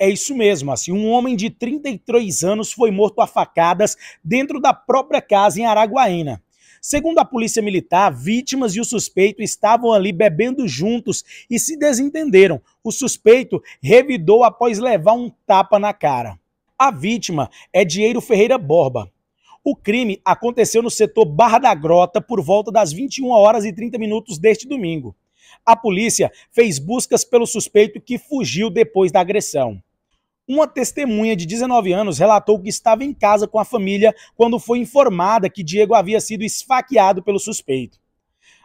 É isso mesmo, assim, um homem de 33 anos foi morto a facadas dentro da própria casa em Araguaína. Segundo a polícia militar, vítimas e o suspeito estavam ali bebendo juntos e se desentenderam. O suspeito revidou após levar um tapa na cara. A vítima é Dieiro Ferreira Borba, o crime aconteceu no setor Barra da Grota por volta das 21 horas e 30 minutos deste domingo. A polícia fez buscas pelo suspeito que fugiu depois da agressão. Uma testemunha de 19 anos relatou que estava em casa com a família quando foi informada que Diego havia sido esfaqueado pelo suspeito.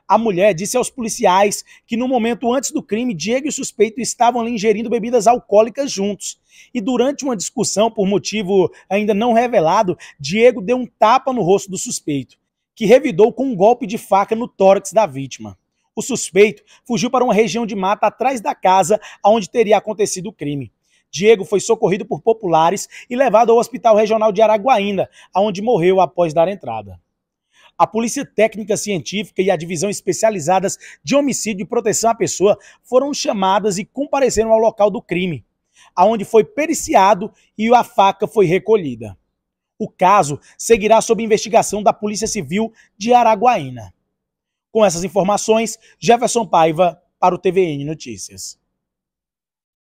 A mulher disse aos policiais que no momento antes do crime, Diego e o suspeito estavam ali ingerindo bebidas alcoólicas juntos. E durante uma discussão, por motivo ainda não revelado, Diego deu um tapa no rosto do suspeito, que revidou com um golpe de faca no tórax da vítima. O suspeito fugiu para uma região de mata atrás da casa onde teria acontecido o crime. Diego foi socorrido por populares e levado ao Hospital Regional de Araguaína, onde morreu após dar entrada. A Polícia Técnica Científica e a Divisão Especializadas de Homicídio e Proteção à Pessoa foram chamadas e compareceram ao local do crime, aonde foi periciado e a faca foi recolhida. O caso seguirá sob investigação da Polícia Civil de Araguaína. Com essas informações, Jefferson Paiva para o TVN Notícias.